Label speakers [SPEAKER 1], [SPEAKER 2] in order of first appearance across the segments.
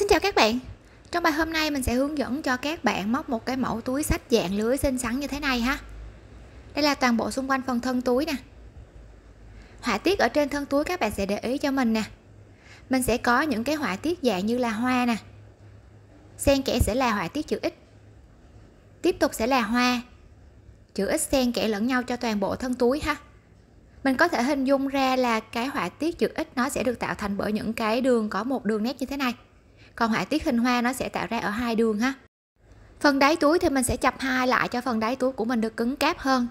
[SPEAKER 1] Xin chào các bạn Trong bài hôm nay mình sẽ hướng dẫn cho các bạn móc một cái mẫu túi sách dạng lưới xinh xắn như thế này ha Đây là toàn bộ xung quanh phần thân túi nè Họa tiết ở trên thân túi các bạn sẽ để ý cho mình nè Mình sẽ có những cái họa tiết dạng như là hoa nè Xen kẽ sẽ là họa tiết chữ X Tiếp tục sẽ là hoa Chữ X xen kẽ lẫn nhau cho toàn bộ thân túi ha mình có thể hình dung ra là cái họa tiết chữ X nó sẽ được tạo thành bởi những cái đường có một đường nét như thế này còn họa tiết hình hoa nó sẽ tạo ra ở hai đường ha phần đáy túi thì mình sẽ chập hai lại cho phần đáy túi của mình được cứng cáp hơn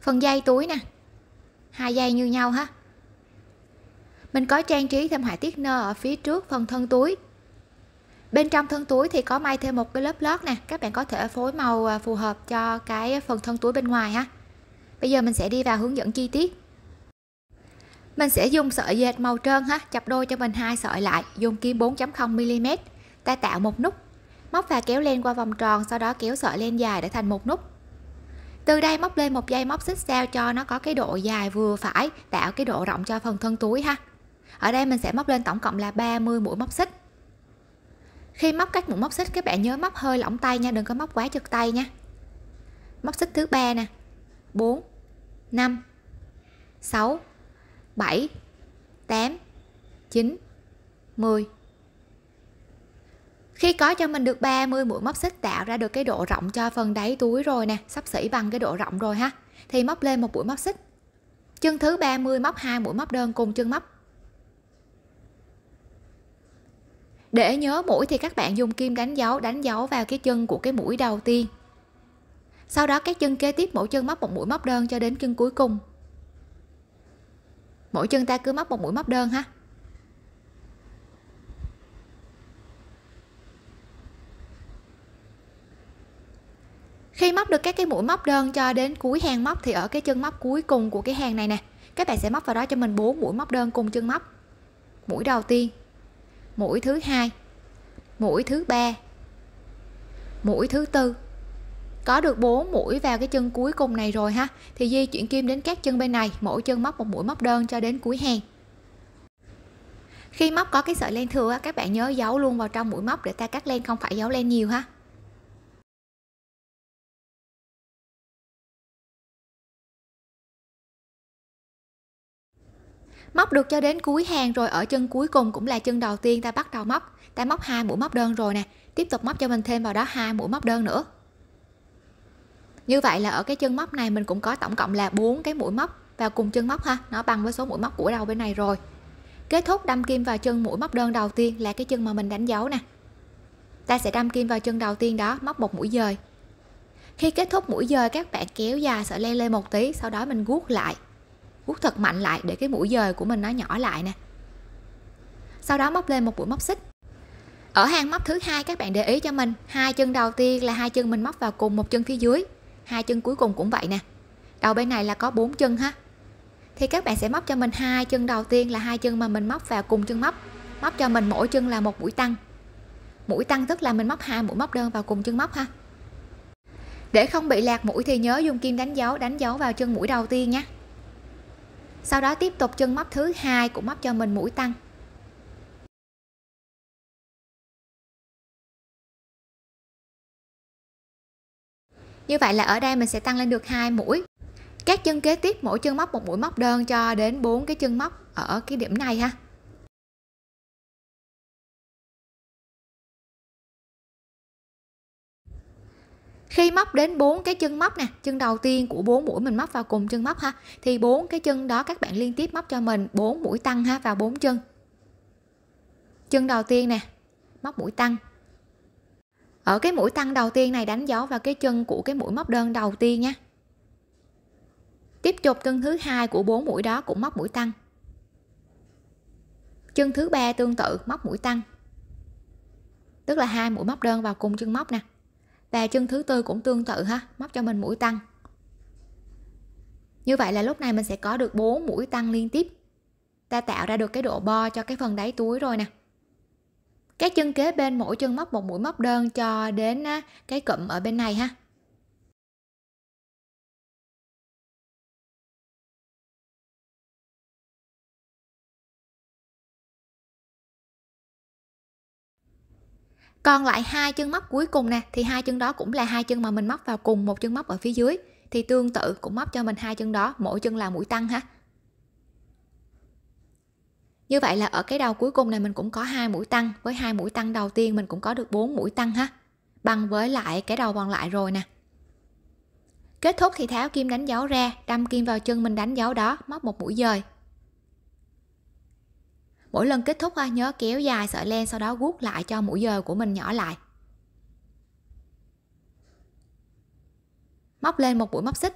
[SPEAKER 1] phần dây túi nè hai dây như nhau ha mình có trang trí thêm họa tiết nơ ở phía trước phần thân túi bên trong thân túi thì có may thêm một cái lớp lót nè các bạn có thể phối màu à, phù hợp cho cái phần thân túi bên ngoài ha bây giờ mình sẽ đi vào hướng dẫn chi tiết mình sẽ dùng sợi dệt màu trơn ha, chập đôi cho mình hai sợi lại, dùng kim 4.0 mm. Ta tạo một nút. Móc và kéo len qua vòng tròn, sau đó kéo sợi len dài để thành một nút. Từ đây móc lên một dây móc xích sao cho nó có cái độ dài vừa phải, tạo cái độ rộng cho phần thân túi ha. Ở đây mình sẽ móc lên tổng cộng là 30 mũi móc xích. Khi móc các mũi móc xích các bạn nhớ móc hơi lỏng tay nha, đừng có móc quá chật tay nha. Móc xích thứ ba nè. 4 5 6 7, 8, 9, 10. Khi có cho mình được 30 mũi móc xích tạo ra được cái độ rộng cho phần đáy túi rồi nè, sắp xỉ bằng cái độ rộng rồi ha. Thì móc lên một mũi móc xích. Chân thứ 30 móc hai mũi móc đơn cùng chân móc. Để nhớ mũi thì các bạn dùng kim đánh dấu đánh dấu vào cái chân của cái mũi đầu tiên. Sau đó các chân kế tiếp mỗi chân móc một mũi móc đơn cho đến chân cuối cùng mỗi chân ta cứ móc một mũi móc đơn ha khi móc được các cái mũi móc đơn cho đến cuối hàng móc thì ở cái chân móc cuối cùng của cái hàng này nè các bạn sẽ móc vào đó cho mình bốn mũi móc đơn cùng chân móc mũi đầu tiên mũi thứ hai mũi thứ ba mũi thứ tư có được 4 mũi vào cái chân cuối cùng này rồi ha thì di chuyển kim đến các chân bên này mỗi chân móc một mũi móc đơn cho đến cuối hàng khi móc có cái sợi len thừa các bạn nhớ giấu luôn vào trong mũi móc để ta cắt
[SPEAKER 2] len không phải giấu len nhiều ha móc được cho đến cuối hàng rồi ở chân cuối cùng cũng là chân đầu tiên ta bắt đầu móc ta móc hai mũi móc đơn rồi
[SPEAKER 1] nè tiếp tục móc cho mình thêm vào đó hai mũi móc đơn nữa như vậy là ở cái chân móc này mình cũng có tổng cộng là bốn cái mũi móc vào cùng chân móc ha nó bằng với số mũi móc của đầu bên này rồi kết thúc đâm kim vào chân mũi móc đơn đầu tiên là cái chân mà mình đánh dấu nè ta sẽ đâm kim vào chân đầu tiên đó móc một mũi dời khi kết thúc mũi dời các bạn kéo dài sợi len lên một tí sau đó mình guốc lại guốc thật mạnh lại để cái mũi dời của mình nó nhỏ lại nè sau đó móc lên một mũi móc xích ở hàng móc thứ hai các bạn để ý cho mình hai chân đầu tiên là hai chân mình móc vào cùng một chân phía dưới hai chân cuối cùng cũng vậy nè đầu bên này là có bốn chân ha thì các bạn sẽ móc cho mình hai chân đầu tiên là hai chân mà mình móc vào cùng chân móc móc cho mình mỗi chân là một mũi tăng mũi tăng tức là mình móc hai mũi móc đơn vào cùng chân móc ha để không bị lạc mũi thì nhớ dùng kim đánh dấu đánh dấu vào chân mũi đầu tiên nhé sau đó tiếp tục chân móc thứ hai
[SPEAKER 2] cũng móc cho mình mũi tăng như vậy là ở đây mình sẽ tăng lên được hai mũi các chân kế tiếp mỗi chân móc một mũi móc đơn cho đến bốn cái chân móc ở cái điểm này ha khi móc đến bốn cái chân móc nè chân đầu
[SPEAKER 1] tiên của bốn mũi mình móc vào cùng chân móc ha thì bốn cái chân đó các bạn liên tiếp móc cho mình bốn mũi tăng ha vào bốn chân chân đầu tiên nè móc mũi tăng ở cái mũi tăng đầu tiên này đánh dấu vào cái chân của cái mũi móc đơn đầu tiên nha tiếp tục chân thứ hai của bốn mũi đó cũng móc mũi tăng chân thứ ba tương tự móc mũi tăng tức là hai mũi móc đơn vào cùng chân móc nè và chân thứ tư cũng tương tự ha móc cho mình mũi tăng như vậy là lúc này mình sẽ có được bốn mũi tăng liên tiếp ta tạo ra được cái độ bo cho cái phần đáy túi rồi nè các chân kế bên mỗi chân móc một
[SPEAKER 2] mũi móc đơn cho đến cái cụm ở bên này ha còn
[SPEAKER 1] lại hai chân móc cuối cùng nè thì hai chân đó cũng là hai chân mà mình móc vào cùng một chân móc ở phía dưới thì tương tự cũng móc cho mình hai chân đó mỗi chân là mũi tăng ha như vậy là ở cái đầu cuối cùng này mình cũng có hai mũi tăng với hai mũi tăng đầu tiên mình cũng có được bốn mũi tăng ha bằng với lại cái đầu còn lại rồi nè kết thúc thì tháo kim đánh dấu ra đâm kim vào chân mình đánh dấu đó móc một mũi dời mỗi lần kết thúc ha nhớ kéo dài sợi len sau đó guốc lại cho mũi dời của mình nhỏ lại móc lên một mũi móc xích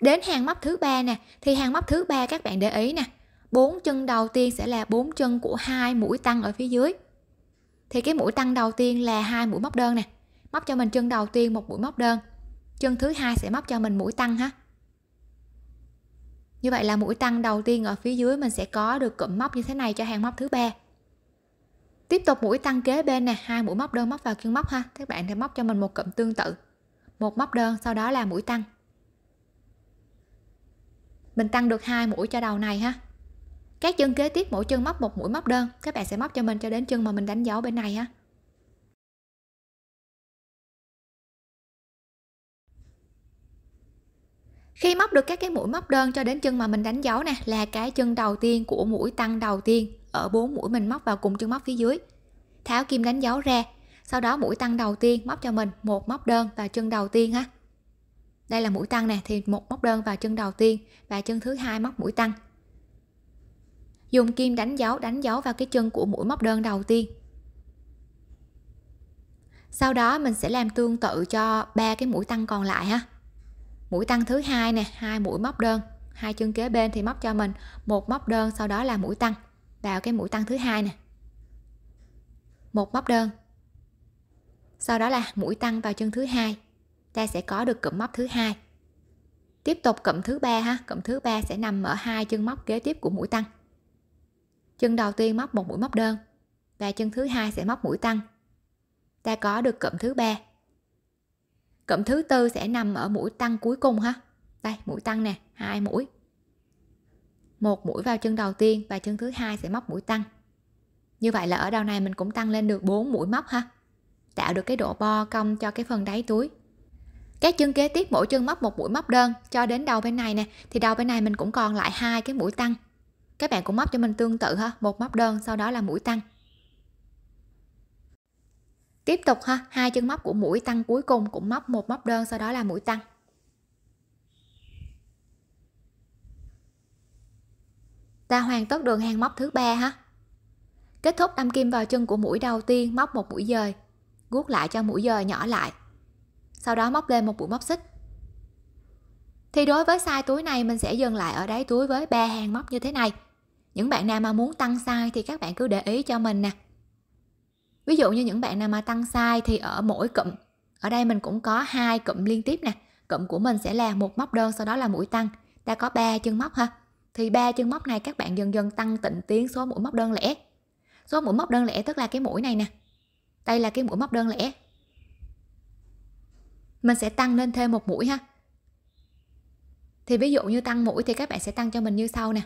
[SPEAKER 1] đến hàng móc thứ ba nè thì hàng móc thứ ba các bạn để ý nè bốn chân đầu tiên sẽ là bốn chân của hai mũi tăng ở phía dưới thì cái mũi tăng đầu tiên là hai mũi móc đơn nè móc cho mình chân đầu tiên một mũi móc đơn chân thứ hai sẽ móc cho mình mũi tăng ha như vậy là mũi tăng đầu tiên ở phía dưới mình sẽ có được cụm móc như thế này cho hàng móc thứ ba tiếp tục mũi tăng kế bên nè hai mũi móc đơn móc vào chân móc ha các bạn sẽ móc cho mình một cụm tương tự một móc đơn sau đó là mũi tăng mình tăng được hai mũi cho đầu này ha
[SPEAKER 2] các chân kế tiếp mỗi chân móc một mũi móc đơn các bạn sẽ móc cho mình cho đến chân mà mình đánh dấu bên này ha khi móc được các cái mũi móc đơn cho đến chân mà mình đánh dấu nè là cái
[SPEAKER 1] chân đầu tiên của mũi tăng đầu tiên ở bốn mũi mình móc vào cùng chân móc phía dưới tháo kim đánh dấu ra sau đó mũi tăng đầu tiên móc cho mình một móc đơn và chân đầu tiên ha đây là mũi tăng nè thì một móc đơn vào chân đầu tiên và chân thứ hai móc mũi tăng dùng kim đánh dấu đánh dấu vào cái chân của mũi móc đơn đầu tiên sau đó mình sẽ làm tương tự cho ba cái mũi tăng còn lại ha mũi tăng thứ hai nè hai mũi móc đơn hai chân kế bên thì móc cho mình một móc đơn sau đó là mũi tăng vào cái mũi tăng thứ hai nè một móc đơn sau đó là mũi tăng vào chân thứ hai ta sẽ có được cụm móc thứ hai tiếp tục cụm thứ ba ha cụm thứ ba sẽ nằm ở hai chân móc kế tiếp của mũi tăng chân đầu tiên móc một mũi móc đơn và chân thứ hai sẽ móc mũi tăng ta có được cụm thứ ba cụm thứ tư sẽ nằm ở mũi tăng cuối cùng ha đây mũi tăng nè hai mũi một mũi vào chân đầu tiên và chân thứ hai sẽ móc mũi tăng như vậy là ở đầu này mình cũng tăng lên được 4 mũi móc ha tạo được cái độ bo cong cho cái phần đáy túi các chân kế tiếp mỗi chân móc một mũi móc đơn cho đến đầu bên này nè thì đầu bên này mình cũng còn lại hai cái mũi tăng các bạn cũng móc cho mình tương tự ha một móc đơn sau đó là mũi tăng tiếp tục ha hai chân móc của mũi tăng cuối cùng cũng móc một móc đơn sau đó là mũi tăng ta hoàn tất đường hàng móc thứ ba ha kết thúc đâm kim vào chân của mũi đầu tiên móc một mũi dời guốc lại cho mũi dời nhỏ lại sau đó móc lên một mũi móc xích thì đối với size túi này mình sẽ dừng lại ở đáy túi với ba hàng móc như thế này những bạn nào mà muốn tăng size thì các bạn cứ để ý cho mình nè ví dụ như những bạn nào mà tăng size thì ở mỗi cụm ở đây mình cũng có hai cụm liên tiếp nè cụm của mình sẽ là một móc đơn sau đó là mũi tăng ta có ba chân móc ha thì ba chân móc này các bạn dần dần tăng tịnh tiến số mũi móc đơn lẻ số mũi móc đơn lẻ tức là cái mũi này nè đây là cái mũi móc đơn lẻ mình sẽ tăng lên thêm một mũi ha thì ví dụ như tăng mũi thì các bạn sẽ tăng cho mình như sau nè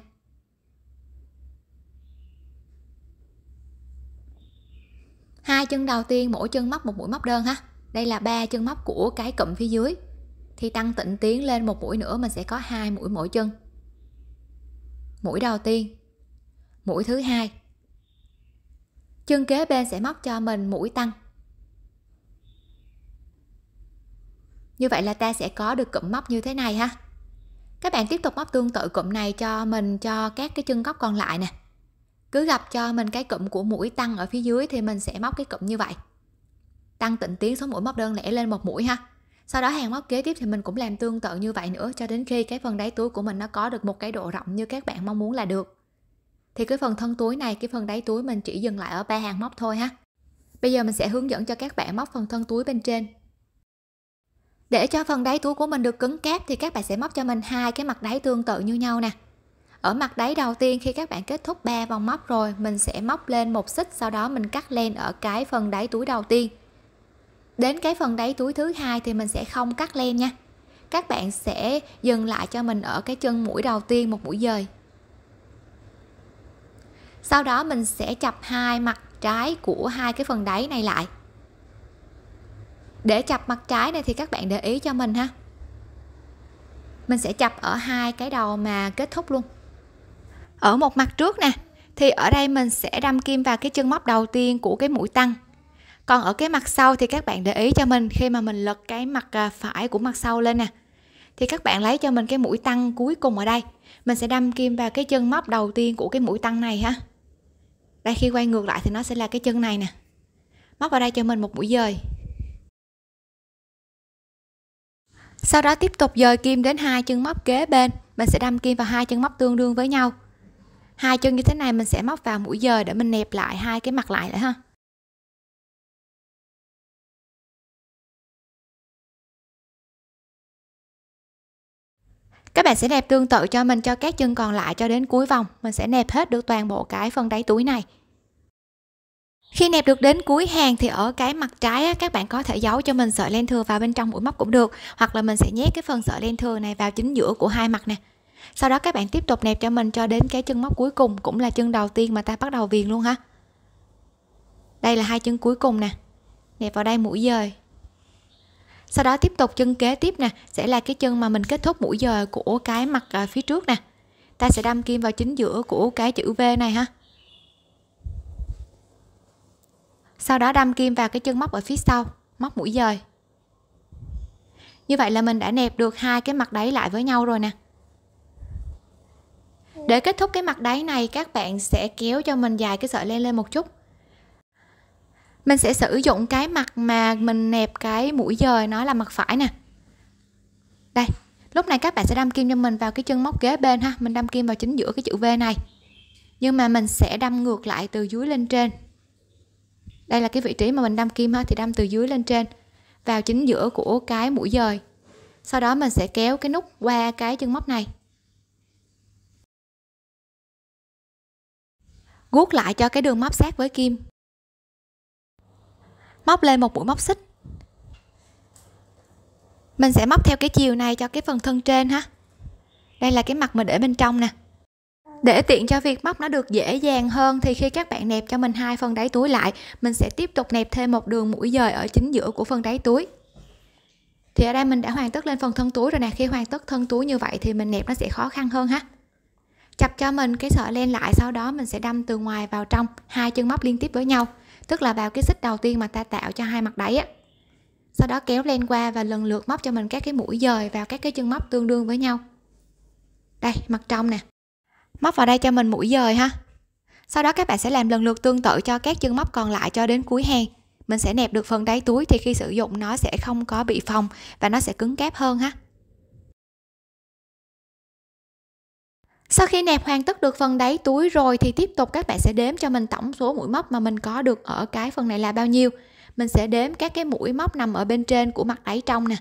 [SPEAKER 1] hai chân đầu tiên mỗi chân móc một mũi móc đơn ha đây là ba chân móc của cái cụm phía dưới thì tăng tịnh tiến lên một mũi nữa mình sẽ có hai mũi mỗi chân mũi đầu tiên mũi thứ hai chân kế bên sẽ móc cho mình mũi tăng như vậy là ta sẽ có được cụm móc như thế này ha các bạn tiếp tục móc tương tự cụm này cho mình cho các cái chân góc còn lại nè cứ gặp cho mình cái cụm của mũi tăng ở phía dưới thì mình sẽ móc cái cụm như vậy tăng tịnh tiến số mũi móc đơn lẻ lên một mũi ha sau đó hàng móc kế tiếp thì mình cũng làm tương tự như vậy nữa cho đến khi cái phần đáy túi của mình nó có được một cái độ rộng như các bạn mong muốn là được thì cái phần thân túi này cái phần đáy túi mình chỉ dừng lại ở ba hàng móc thôi ha bây giờ mình sẽ hướng dẫn cho các bạn móc phần thân túi bên trên để cho phần đáy túi của mình được cứng cáp thì các bạn sẽ móc cho mình hai cái mặt đáy tương tự như nhau nè ở mặt đáy đầu tiên khi các bạn kết thúc ba vòng móc rồi mình sẽ móc lên một xích sau đó mình cắt len ở cái phần đáy túi đầu tiên đến cái phần đáy túi thứ hai thì mình sẽ không cắt len nha các bạn sẽ dừng lại cho mình ở cái chân mũi đầu tiên một mũi dời sau đó mình sẽ chập hai mặt trái của hai cái phần đáy này lại để chập mặt trái này thì các bạn để ý cho mình ha mình sẽ chập ở hai cái đầu mà kết thúc luôn ở một mặt trước nè thì ở đây mình sẽ đâm kim vào cái chân móc đầu tiên của cái mũi tăng còn ở cái mặt sau thì các bạn để ý cho mình khi mà mình lật cái mặt à, phải của mặt sau lên nè thì các bạn lấy cho mình cái mũi tăng cuối cùng ở đây mình sẽ đâm kim vào cái chân móc đầu tiên của cái mũi tăng này ha đây khi quay ngược lại thì nó sẽ là cái chân này nè móc vào đây cho mình một mũi dời sau đó tiếp tục dời kim đến hai chân móc kế bên mình sẽ đâm kim vào hai chân móc tương đương với nhau
[SPEAKER 2] hai chân như thế này mình sẽ móc vào mũi dời để mình nẹp lại hai cái mặt lại nữa ha các bạn sẽ nẹp tương tự cho mình cho các chân còn lại cho đến cuối vòng
[SPEAKER 1] mình sẽ nẹp hết được toàn bộ cái phần đáy túi này khi nẹp được đến cuối hàng thì ở cái mặt trái á, các bạn có thể giấu cho mình sợi len thừa vào bên trong mũi móc cũng được hoặc là mình sẽ nhét cái phần sợi len thừa này vào chính giữa của hai mặt nè sau đó các bạn tiếp tục nẹp cho mình cho đến cái chân móc cuối cùng cũng là chân đầu tiên mà ta bắt đầu viền luôn ha đây là hai chân cuối cùng nè nẹp vào đây mũi dời sau đó tiếp tục chân kế tiếp nè sẽ là cái chân mà mình kết thúc mũi dời của cái mặt à, phía trước nè ta sẽ đâm kim vào chính giữa của cái chữ V này ha sau đó đâm kim vào cái chân móc ở phía sau móc mũi dời như vậy là mình đã nẹp được hai cái mặt đấy lại với nhau rồi nè để kết thúc cái mặt đáy này các bạn sẽ kéo cho mình dài cái sợi len lên một chút mình sẽ sử dụng cái mặt mà mình nẹp cái mũi dời nó là mặt phải nè đây lúc này các bạn sẽ đâm kim cho mình vào cái chân móc kế bên ha mình đâm kim vào chính giữa cái chữ V này nhưng mà mình sẽ đâm ngược lại từ dưới lên trên đây là cái vị trí mà mình đâm kim ha thì đâm từ dưới lên trên vào chính giữa của cái mũi dời sau
[SPEAKER 2] đó mình sẽ kéo cái nút qua cái chân móc này guốc lại cho cái đường móc sát với kim
[SPEAKER 1] móc lên một mũi móc xích mình sẽ móc theo cái chiều này cho cái phần thân trên ha đây là cái mặt mình để bên trong nè để tiện cho việc móc nó được dễ dàng hơn thì khi các bạn nẹp cho mình hai phần đáy túi lại mình sẽ tiếp tục nẹp thêm một đường mũi dời ở chính giữa của phần đáy túi thì ở đây mình đã hoàn tất lên phần thân túi rồi nè khi hoàn tất thân túi như vậy thì mình nẹp nó sẽ khó khăn hơn ha chập cho mình cái sợi len lại sau đó mình sẽ đâm từ ngoài vào trong hai chân móc liên tiếp với nhau tức là vào cái xích đầu tiên mà ta tạo cho hai mặt đáy á sau đó kéo len qua và lần lượt móc cho mình các cái mũi dời vào các cái chân móc tương đương với nhau đây mặt trong nè móc vào đây cho mình mũi dời ha sau đó các bạn sẽ làm lần lượt tương tự cho các chân móc còn lại cho đến cuối hàng mình sẽ nẹp được phần đáy túi thì khi sử dụng nó sẽ không có bị phồng và nó sẽ cứng cáp hơn ha sau khi nẹp hoàn tất được phần đáy túi rồi thì tiếp tục các bạn sẽ đếm cho mình tổng số mũi móc mà mình có được ở cái phần này là bao nhiêu mình sẽ đếm các cái mũi móc nằm ở bên trên của mặt đáy trong nè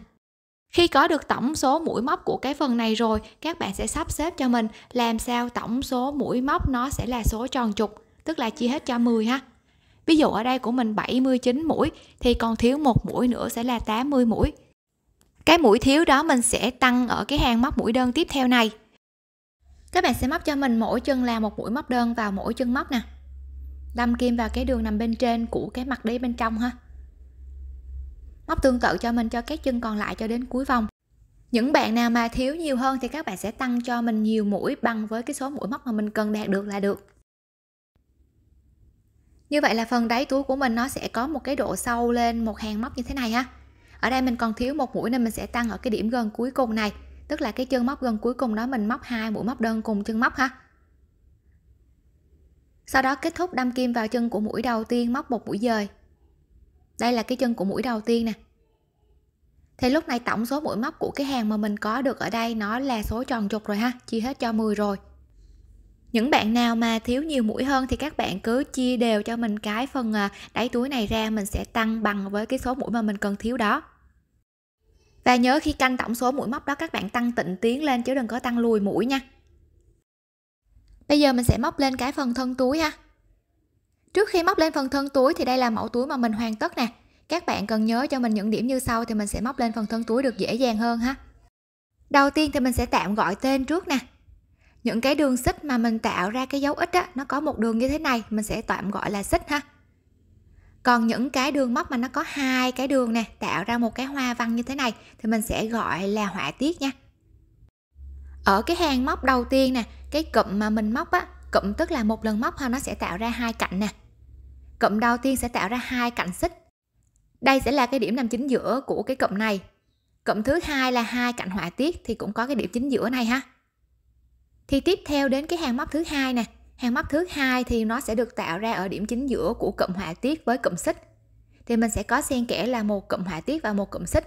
[SPEAKER 1] khi có được tổng số mũi móc của cái phần này rồi các bạn sẽ sắp xếp cho mình làm sao tổng số mũi móc nó sẽ là số tròn trục tức là chia hết cho 10 ha ví dụ ở đây của mình 79 mũi thì còn thiếu một mũi nữa sẽ là 80 mũi cái mũi thiếu đó mình sẽ tăng ở cái hàng móc mũi đơn tiếp theo này các bạn sẽ móc cho mình mỗi chân là một mũi móc đơn vào mỗi chân móc nè đâm kim vào cái đường nằm bên trên của cái mặt đế bên trong ha móc tương tự cho mình cho các chân còn lại cho đến cuối vòng những bạn nào mà thiếu nhiều hơn thì các bạn sẽ tăng cho mình nhiều mũi bằng với cái số mũi móc mà mình cần đạt được là được như vậy là phần đáy túi của mình nó sẽ có một cái độ sâu lên một hàng móc như thế này ha ở đây mình còn thiếu một mũi nên mình sẽ tăng ở cái điểm gần cuối cùng này tức là cái chân móc gần cuối cùng đó mình móc hai mũi móc đơn cùng chân móc ha sau đó kết thúc đâm kim vào chân của mũi đầu tiên móc một mũi dời đây là cái chân của mũi đầu tiên nè thì lúc này tổng số mũi móc của cái hàng mà mình có được ở đây nó là số tròn chục rồi ha chia hết cho 10 rồi những bạn nào mà thiếu nhiều mũi hơn thì các bạn cứ chia đều cho mình cái phần à, đáy túi này ra mình sẽ tăng bằng với cái số mũi mà mình cần thiếu đó và nhớ khi canh tổng số mũi móc đó các bạn tăng tịnh tiến lên chứ đừng có tăng lùi mũi nha bây giờ mình sẽ móc lên cái phần thân túi ha trước khi móc lên phần thân túi thì đây là mẫu túi mà mình hoàn tất nè các bạn cần nhớ cho mình những điểm như sau thì mình sẽ móc lên phần thân túi được dễ dàng hơn ha đầu tiên thì mình sẽ tạm gọi tên trước nè những cái đường xích mà mình tạo ra cái dấu ít á nó có một đường như thế này mình sẽ tạm gọi là xích ha còn những cái đường móc mà nó có hai cái đường nè tạo ra một cái hoa văn như thế này thì mình sẽ gọi là họa tiết nha ở cái hàng móc đầu tiên nè cái cụm mà mình móc á cụm tức là một lần móc thôi nó sẽ tạo ra hai cạnh nè cụm đầu tiên sẽ tạo ra hai cạnh xích đây sẽ là cái điểm nằm chính giữa của cái cụm này cụm thứ hai là hai cạnh họa tiết thì cũng có cái điểm chính giữa này ha thì tiếp theo đến cái hàng móc thứ hai nè hàng móc thứ hai thì nó sẽ được tạo ra ở điểm chính giữa của cụm họa tiết với cụm xích thì mình sẽ có xen kẽ là một cụm họa tiết và một cụm xích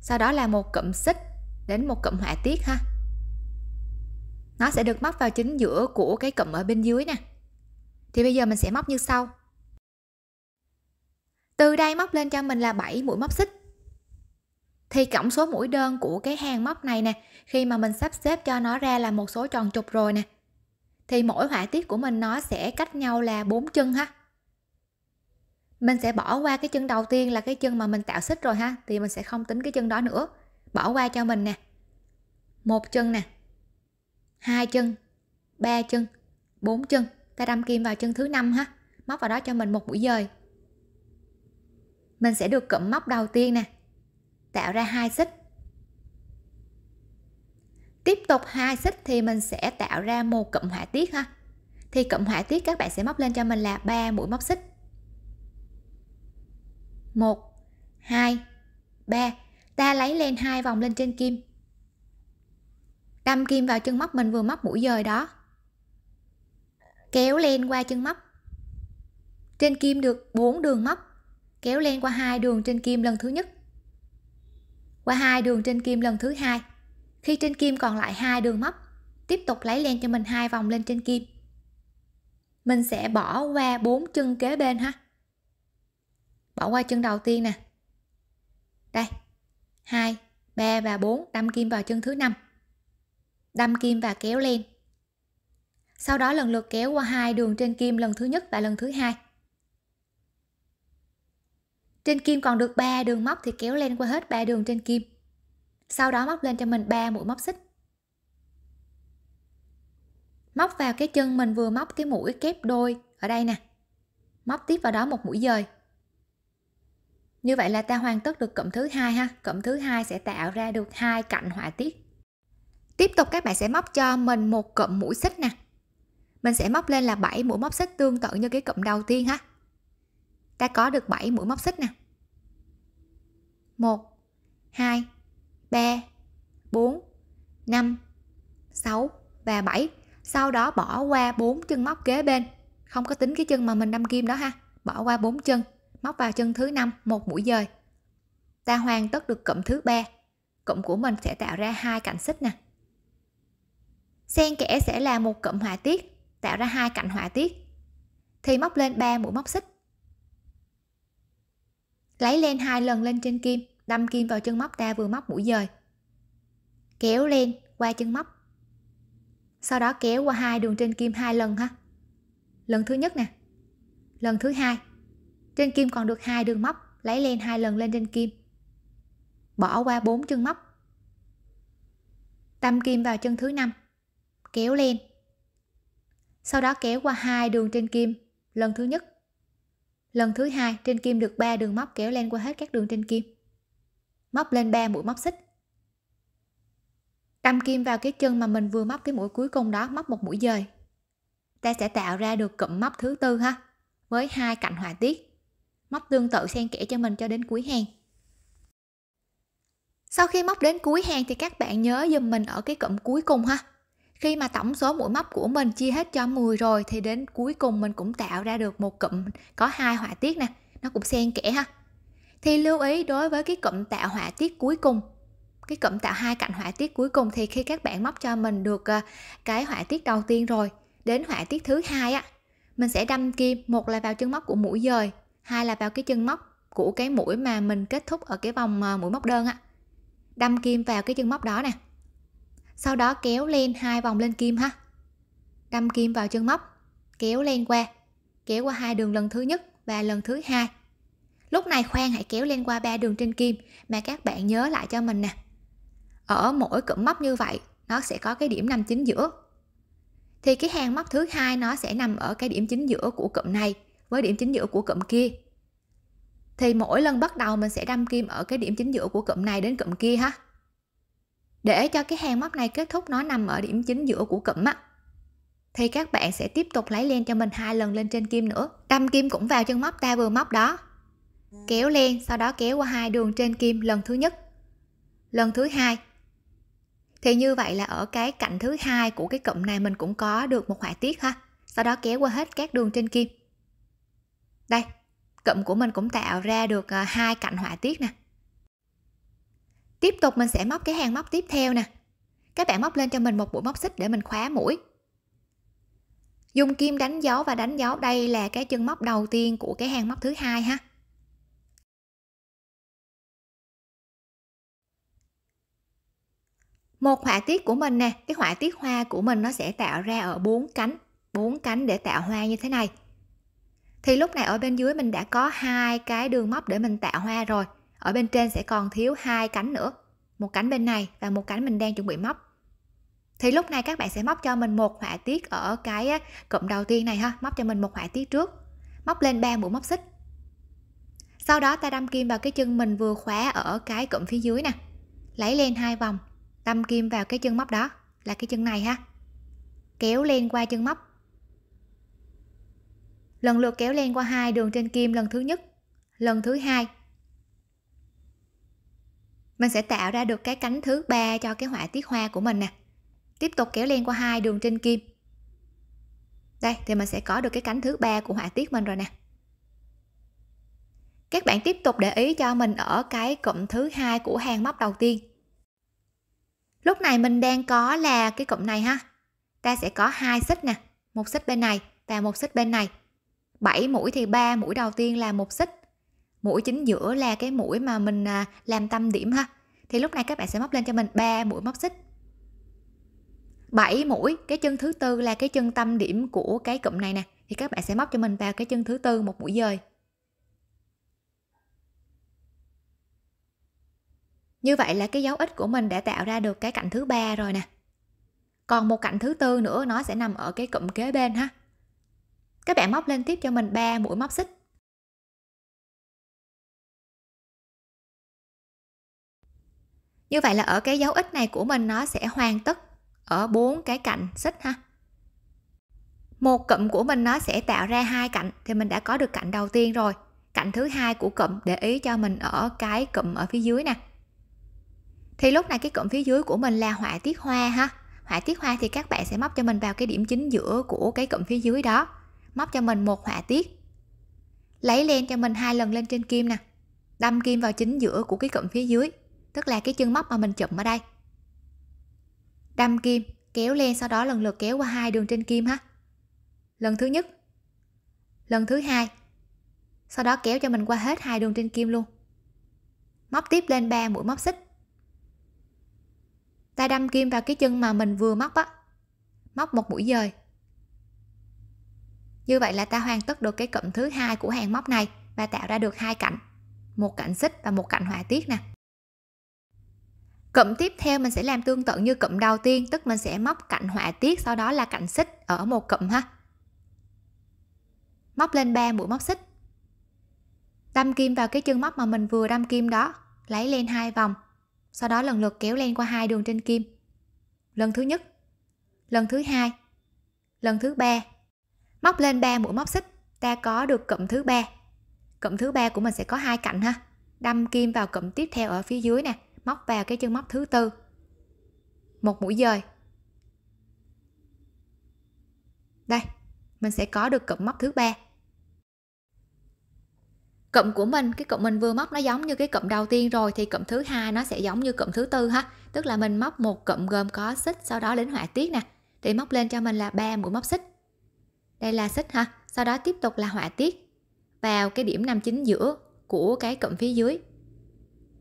[SPEAKER 1] sau đó là một cụm xích đến một cụm họa tiết ha nó sẽ được móc vào chính giữa của cái cụm ở bên dưới nè thì bây giờ mình sẽ móc như sau từ đây móc lên cho mình là 7 mũi móc xích thì tổng số mũi đơn của cái hàng móc này nè khi mà mình sắp xếp cho nó ra là một số tròn trục rồi nè thì mỗi họa tiết của mình nó sẽ cách nhau là bốn chân ha mình sẽ bỏ qua cái chân đầu tiên là cái chân mà mình tạo xích rồi ha thì mình sẽ không tính cái chân đó nữa bỏ qua cho mình nè một chân nè hai chân ba chân bốn chân ta đâm kim vào chân thứ năm ha móc vào đó cho mình một mũi dời mình sẽ được cụm móc đầu tiên nè tạo ra hai xích tiếp tục hai xích thì mình sẽ tạo ra một cụm họa tiết ha thì cụm họa tiết các bạn sẽ móc lên cho mình là 3 mũi móc xích 1 2 3 ta lấy len hai vòng lên trên kim đâm kim vào chân móc mình vừa móc mũi dời đó kéo len qua chân móc trên kim được 4 đường móc kéo len qua hai đường trên kim lần thứ nhất qua hai đường trên kim lần thứ hai khi trên kim còn lại hai đường móc tiếp tục lấy len cho mình hai vòng lên trên kim mình sẽ bỏ qua bốn chân kế bên ha bỏ qua chân đầu tiên nè đây 2 3 và 4 đâm kim vào chân thứ năm đâm kim và kéo len sau đó lần lượt kéo qua hai đường trên kim lần thứ nhất và lần thứ hai trên kim còn được 3 đường móc thì kéo len qua hết 3 đường trên kim sau đó móc lên cho mình 3 mũi móc xích móc vào cái chân mình vừa móc cái mũi kép đôi ở đây nè móc tiếp vào đó một mũi dời như vậy là ta hoàn tất được cụm thứ hai ha cụm thứ hai sẽ tạo ra được hai cạnh họa tiết tiếp tục các bạn sẽ móc cho mình một cụm mũi xích nè mình sẽ móc lên là 7 mũi móc xích tương tự như cái cụm đầu tiên ha ta có được 7 mũi móc xích nè 1 2 3, 4, 5, 6 và 7. Sau đó bỏ qua bốn chân móc kế bên. Không có tính cái chân mà mình đâm kim đó ha. Bỏ qua bốn chân, móc vào chân thứ năm một mũi dời. Ta hoàn tất được cụm thứ ba. Cụm của mình sẽ tạo ra hai cạnh xích nè. Xen kẽ sẽ là một cụm họa tiết, tạo ra hai cạnh họa tiết. Thì móc lên 3 mũi móc xích. Lấy lên hai lần lên trên kim đâm kim vào chân móc ta vừa móc mũi dời kéo lên qua chân móc sau đó kéo qua hai đường trên kim hai lần ha lần thứ nhất nè lần thứ hai trên kim còn được hai đường móc lấy lên hai lần lên trên kim bỏ qua bốn chân móc tâm kim vào chân thứ năm kéo lên sau đó kéo qua hai đường trên kim lần thứ nhất lần thứ hai trên kim được ba đường móc kéo lên qua hết các đường trên kim móc lên 3 mũi móc xích đâm kim vào cái chân mà mình vừa móc cái mũi cuối cùng đó móc một mũi dời ta sẽ tạo ra được cụm móc thứ tư ha với hai cạnh họa tiết móc tương tự xen kẽ cho mình cho đến cuối hàng sau khi móc đến cuối hàng thì các bạn nhớ dùm mình ở cái cụm cuối cùng ha khi mà tổng số mũi móc của mình chia hết cho 10 rồi thì đến cuối cùng mình cũng tạo ra được một cụm có hai họa tiết nè nó cũng xen kẽ ha thì lưu ý đối với cái cụm tạo họa tiết cuối cùng cái cụm tạo hai cạnh họa tiết cuối cùng thì khi các bạn móc cho mình được ờ, cái họa tiết đầu tiên rồi đến họa tiết thứ hai á mình sẽ đâm kim một là vào chân móc của mũi dời hai là vào cái chân móc của cái mũi mà mình kết thúc ở cái vòng ờ, mũi móc đơn á đâm kim vào cái chân móc đó nè sau đó kéo lên hai vòng lên kim ha đâm kim vào chân móc kéo lên qua kéo qua hai đường lần thứ nhất và lần thứ hai lúc này khoan hãy kéo lên qua ba đường trên kim mà các bạn nhớ lại cho mình nè ở mỗi cụm móc như vậy nó sẽ có cái điểm nằm chính giữa thì cái hàng móc thứ hai nó sẽ nằm ở cái điểm chính giữa của cụm này với điểm chính giữa của cụm kia thì mỗi lần bắt đầu mình sẽ đâm kim ở cái điểm chính giữa của cụm này đến cụm kia ha để cho cái hàng móc này kết thúc nó nằm ở điểm chính giữa của cụm á thì các bạn sẽ tiếp tục lấy len cho mình hai lần lên trên kim nữa đâm kim cũng vào chân móc ta vừa móc đó kéo len sau đó kéo qua hai đường trên kim lần thứ nhất lần thứ hai thì như vậy là ở cái cạnh thứ hai của cái cụm này mình cũng có được một họa tiết ha sau đó kéo qua hết các đường trên kim đây cụm của mình cũng tạo ra được ờ, hai cạnh họa tiết nè tiếp tục mình sẽ móc cái hàng móc tiếp theo nè các bạn móc lên cho mình một mũi móc xích để mình khóa mũi dùng kim đánh dấu và đánh dấu đây là cái chân móc đầu tiên của cái hàng móc thứ hai ha một họa tiết của mình nè cái họa tiết hoa của mình nó sẽ tạo ra ở bốn cánh bốn cánh để tạo hoa như thế này thì lúc này ở bên dưới mình đã có hai cái đường móc để mình tạo hoa rồi ở bên trên sẽ còn thiếu hai cánh nữa một cánh bên này và một cánh mình đang chuẩn bị móc thì lúc này các bạn sẽ móc cho mình một họa tiết ở cái cụm đầu tiên này ha móc cho mình một họa tiết trước móc lên ba mũi móc xích sau đó ta đâm kim vào cái chân mình vừa khóa ở cái cụm phía dưới nè lấy lên hai vòng đâm kim vào cái chân móc đó là cái chân này ha kéo lên qua chân móc lần lượt kéo lên qua hai đường trên kim lần thứ nhất lần thứ hai mình sẽ tạo ra được cái cánh thứ ba cho cái họa tiết hoa của mình nè tiếp tục kéo len qua hai đường trên kim đây thì mình sẽ có được cái cánh thứ ba của họa tiết mình rồi nè các bạn tiếp tục để ý cho mình ở cái cụm thứ hai của hàng móc đầu tiên lúc này mình đang có là cái cụm này ha ta sẽ có hai xích nè một xích bên này và một xích bên này 7 mũi thì ba mũi đầu tiên là một xích mũi chính giữa là cái mũi mà mình à, làm tâm điểm ha thì lúc này các bạn sẽ móc lên cho mình ba mũi móc xích 7 mũi cái chân thứ tư là cái chân tâm điểm của cái cụm này nè thì các bạn sẽ móc cho mình vào cái chân thứ tư một mũi dời như vậy là cái dấu ít của mình đã tạo ra được cái cạnh thứ ba rồi nè còn một cạnh thứ tư nữa nó sẽ nằm ở cái cụm kế
[SPEAKER 2] bên ha các bạn móc lên tiếp cho mình 3 mũi móc xích như vậy là ở cái dấu ít này của mình nó sẽ hoàn tất ở bốn cái cạnh xích ha
[SPEAKER 1] một cụm của mình nó sẽ tạo ra hai cạnh thì mình đã có được cạnh đầu tiên rồi cạnh thứ hai của cụm để ý cho mình ở cái cụm ở phía dưới nè thì lúc này cái cụm phía dưới của mình là họa tiết hoa ha họa tiết hoa thì các bạn sẽ móc cho mình vào cái điểm chính giữa của cái cụm phía dưới đó móc cho mình một họa tiết lấy len cho mình hai lần lên trên kim nè đâm kim vào chính giữa của cái cụm phía dưới tức là cái chân móc mà mình chụm ở đây đâm kim kéo len sau đó lần lượt kéo qua hai đường trên kim ha lần thứ nhất lần thứ hai sau đó kéo cho mình qua hết hai đường trên kim luôn móc tiếp lên ba mũi móc xích ta đâm kim vào cái chân mà mình vừa móc á móc một mũi dời như vậy là ta hoàn tất được cái cụm thứ hai của hàng móc này và tạo ra được hai cạnh một cạnh xích và một cạnh họa tiết nè cụm tiếp theo mình sẽ làm tương tự như cụm đầu tiên tức mình sẽ móc cạnh họa tiết sau đó là cạnh xích ở một cụm ha móc lên 3 mũi móc xích đâm kim vào cái chân móc mà mình vừa đâm kim đó lấy lên hai vòng sau đó lần lượt kéo len qua hai đường trên kim lần thứ nhất lần thứ hai lần thứ ba móc lên ba mũi móc xích ta có được cụm thứ ba cụm thứ ba của mình sẽ có hai cạnh ha đâm kim vào cụm tiếp theo ở phía dưới nè móc vào cái chân móc thứ tư một mũi dời đây mình sẽ có được cụm móc thứ ba cụm của mình cái cụm mình vừa móc nó giống như cái cụm đầu tiên rồi thì cụm thứ hai nó sẽ giống như cụm thứ tư ha tức là mình móc một cụm gồm có xích sau đó đến họa tiết nè thì móc lên cho mình là ba mũi móc xích đây là xích ha sau đó tiếp tục là họa tiết vào cái điểm nằm chính giữa của cái cụm phía dưới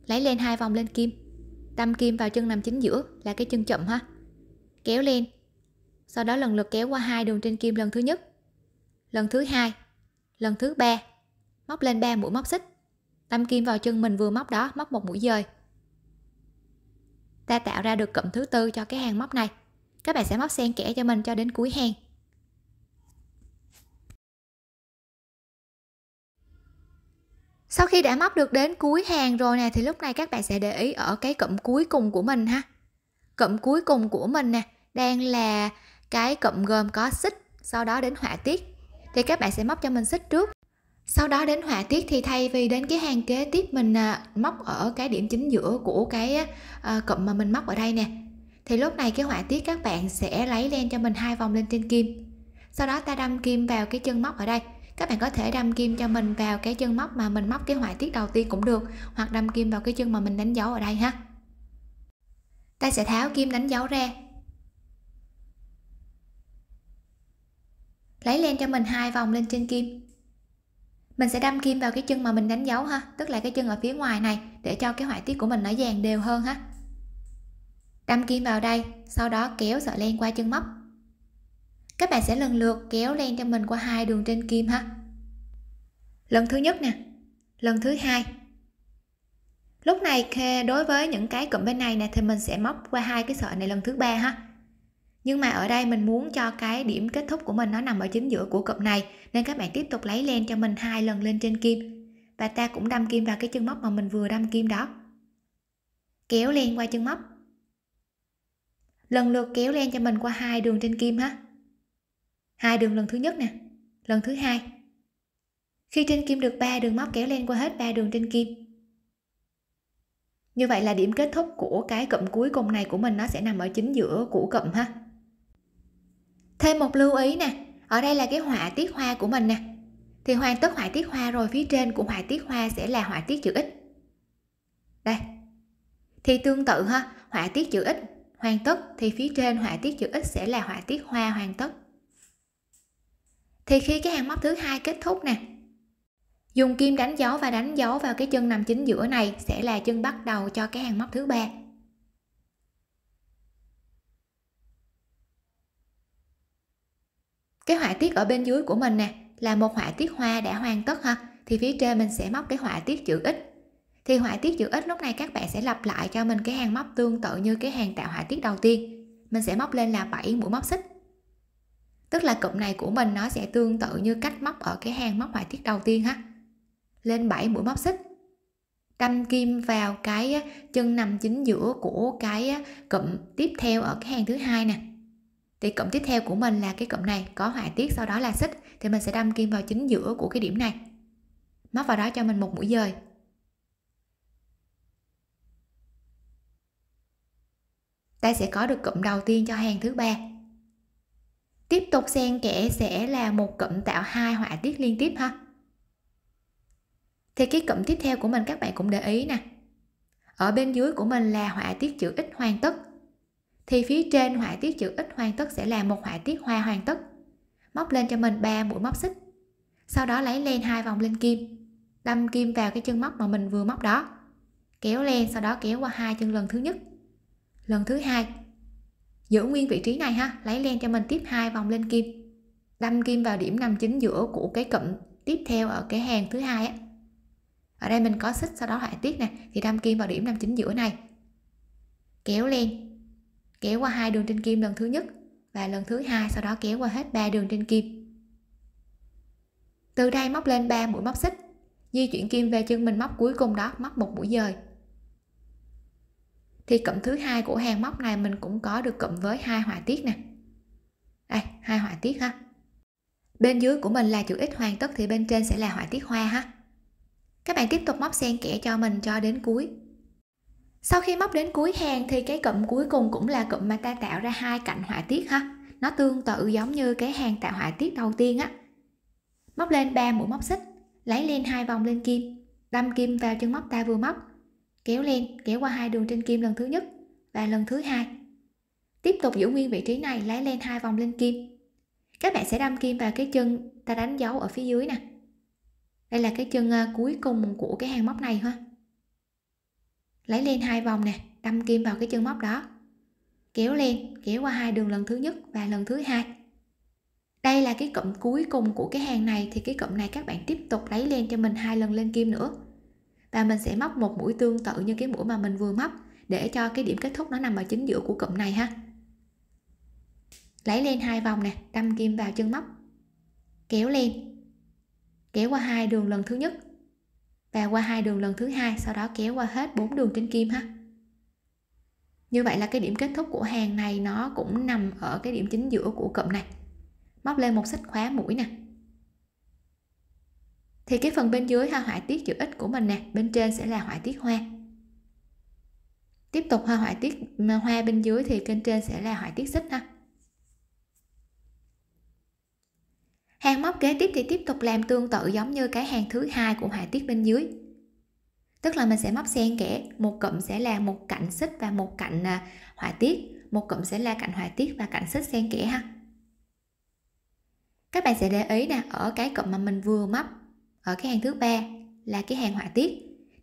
[SPEAKER 1] lấy lên hai vòng lên kim đâm kim vào chân nằm chính giữa là cái chân chậm ha kéo lên sau đó lần lượt kéo qua hai đường trên kim lần thứ nhất lần thứ hai lần thứ ba móc lên 3 mũi móc xích đâm kim vào chân mình vừa móc đó móc một mũi dời ta tạo ra được cụm thứ tư cho cái hàng móc này các bạn sẽ móc xen kẽ cho mình cho đến cuối hàng sau khi đã móc được đến cuối hàng rồi nè thì lúc này các bạn sẽ để ý ở cái cụm cuối cùng của mình ha cụm cuối cùng của mình nè đang là cái cụm gồm có xích sau đó đến họa tiết thì các bạn sẽ móc cho mình xích trước sau đó đến họa tiết thì thay vì đến cái hàng kế tiếp mình à, móc ở cái điểm chính giữa của cái à, cụm mà mình móc ở đây nè thì lúc này cái họa tiết các bạn sẽ lấy len cho mình hai vòng lên trên kim sau đó ta đâm kim vào cái chân móc ở đây các bạn có thể đâm kim cho mình vào cái chân móc mà mình móc cái họa tiết đầu tiên cũng được hoặc đâm kim vào cái chân mà mình đánh dấu ở đây ha ta sẽ tháo kim đánh dấu ra lấy len cho mình hai vòng lên trên kim mình sẽ đâm kim vào cái chân mà mình đánh dấu ha tức là cái chân ở phía ngoài này để cho cái họa tiết của mình nó dàn đều hơn ha đâm kim vào đây sau đó kéo sợi len qua chân móc các bạn sẽ lần lượt kéo len cho mình qua hai đường trên kim ha lần thứ nhất nè lần thứ hai lúc này đối với những cái cụm bên này nè thì mình sẽ móc qua hai cái sợi này lần thứ ba ha nhưng mà ở đây mình muốn cho cái điểm kết thúc của mình nó nằm ở chính giữa của cụm này nên các bạn tiếp tục lấy len cho mình hai lần lên trên kim và ta cũng đâm kim vào cái chân móc mà mình vừa đâm kim đó kéo len qua chân móc lần lượt kéo len cho mình qua hai đường trên kim ha hai đường lần thứ nhất nè lần thứ hai khi trên kim được ba đường móc kéo len qua hết ba đường trên kim như vậy là điểm kết thúc của cái cụm cuối cùng này của mình nó sẽ nằm ở chính giữa của cụm ha thêm một lưu ý nè ở đây là cái họa tiết hoa của mình nè thì hoàn tất họa tiết hoa rồi phía trên của họa tiết hoa sẽ là họa tiết chữ x đây thì tương tự ha họa tiết chữ x hoàn tất thì phía trên họa tiết chữ x sẽ là họa tiết hoa hoàn tất thì khi cái hàng móc thứ hai kết thúc nè dùng kim đánh dấu và đánh dấu vào cái chân nằm chính giữa này sẽ là chân bắt đầu cho cái hàng móc thứ ba cái họa tiết ở bên dưới của mình nè là một họa tiết hoa đã hoàn tất ha thì phía trên mình sẽ móc cái họa tiết chữ ít. thì họa tiết chữ ít lúc này các bạn sẽ lặp lại cho mình cái hàng móc tương tự như cái hàng tạo họa tiết đầu tiên mình sẽ móc lên là 7 mũi móc xích tức là cụm này của mình nó sẽ tương tự như cách móc ở cái hàng móc họa tiết đầu tiên ha lên 7 mũi móc xích đâm kim vào cái ờ, chân nằm chính giữa của cái ờ, cụm tiếp theo ở cái hàng thứ hai nè thì cụm tiếp theo của mình là cái cụm này có họa tiết sau đó là xích thì mình sẽ đâm kim vào chính giữa của cái điểm này móc vào đó cho mình một mũi dời ta sẽ có được cụm đầu tiên cho hàng thứ ba tiếp tục xen kẽ sẽ là một cụm tạo hai họa tiết liên tiếp ha thì cái cụm tiếp theo của mình các bạn cũng để ý nè ở bên dưới của mình là họa tiết chữ x hoàn tất thì phía trên họa tiết chữ x hoàn tất sẽ là một họa tiết hoa hoàn tất móc lên cho mình 3 mũi móc xích sau đó lấy len hai vòng lên kim đâm kim vào cái chân móc mà mình vừa móc đó kéo len sau đó kéo qua hai chân lần thứ nhất lần thứ hai giữ nguyên vị trí này ha lấy len cho mình tiếp hai vòng lên kim đâm kim vào điểm nằm chính giữa của cái cụm tiếp theo ở cái hàng thứ hai á ở đây mình có xích sau đó họa tiết nè thì đâm kim vào điểm nằm chính giữa này kéo len kéo qua hai đường trên kim lần thứ nhất và lần thứ hai sau đó kéo qua hết ba đường trên kim từ đây móc lên 3 mũi móc xích di chuyển kim về chân mình móc cuối cùng đó móc một mũi dời thì cụm thứ hai của hàng móc này mình cũng có được cụm với hai họa tiết nè đây hai họa tiết ha bên dưới của mình là chữ x hoàn tất thì bên trên sẽ là họa tiết hoa ha các bạn tiếp tục móc xen kẽ cho mình cho đến cuối sau khi móc đến cuối hàng thì cái cụm cuối cùng cũng là cụm mà ta tạo ra hai cạnh họa tiết ha nó tương tự giống như cái hàng tạo họa tiết đầu tiên á móc lên 3 mũi móc xích lấy lên hai vòng lên kim đâm kim vào chân móc ta vừa móc kéo lên kéo qua hai đường trên kim lần thứ nhất và lần thứ hai tiếp tục giữ nguyên vị trí này lấy lên hai vòng lên kim các bạn sẽ đâm kim vào cái chân ta đánh dấu ở phía dưới nè đây là cái chân ờ, cuối cùng của cái hàng móc này ha lấy lên hai vòng nè đâm kim vào cái chân móc đó kéo lên kéo qua hai đường lần thứ nhất và lần thứ hai đây là cái cụm cuối cùng của cái hàng này thì cái cụm này các bạn tiếp tục lấy lên cho mình hai lần lên kim nữa và mình sẽ móc một mũi tương tự như cái mũi mà mình vừa móc để cho cái điểm kết thúc nó nằm ở chính giữa của cụm này ha lấy lên hai vòng nè đâm kim vào chân móc kéo lên kéo qua hai đường lần thứ nhất và qua hai đường lần thứ hai sau đó kéo qua hết bốn đường trên kim ha như vậy là cái điểm kết thúc của hàng này nó cũng nằm ở cái điểm chính giữa của cụm này móc lên một xích khóa mũi nè thì cái phần bên dưới hoa họa tiết chữ x của mình nè bên trên sẽ là họa tiết hoa tiếp tục hoa họa tiết hoa bên dưới thì kênh trên sẽ là họa tiết xích ha hàng móc kế tiếp thì tiếp tục làm tương tự giống như cái hàng thứ hai của họa tiết bên dưới tức là mình sẽ móc xen kẽ một cụm sẽ là một cạnh xích và một cạnh à, họa tiết một cụm sẽ là cạnh họa tiết và cạnh xích xen kẽ ha các bạn sẽ để ý nè ở cái cụm mà mình vừa móc ở cái hàng thứ ba là cái hàng họa tiết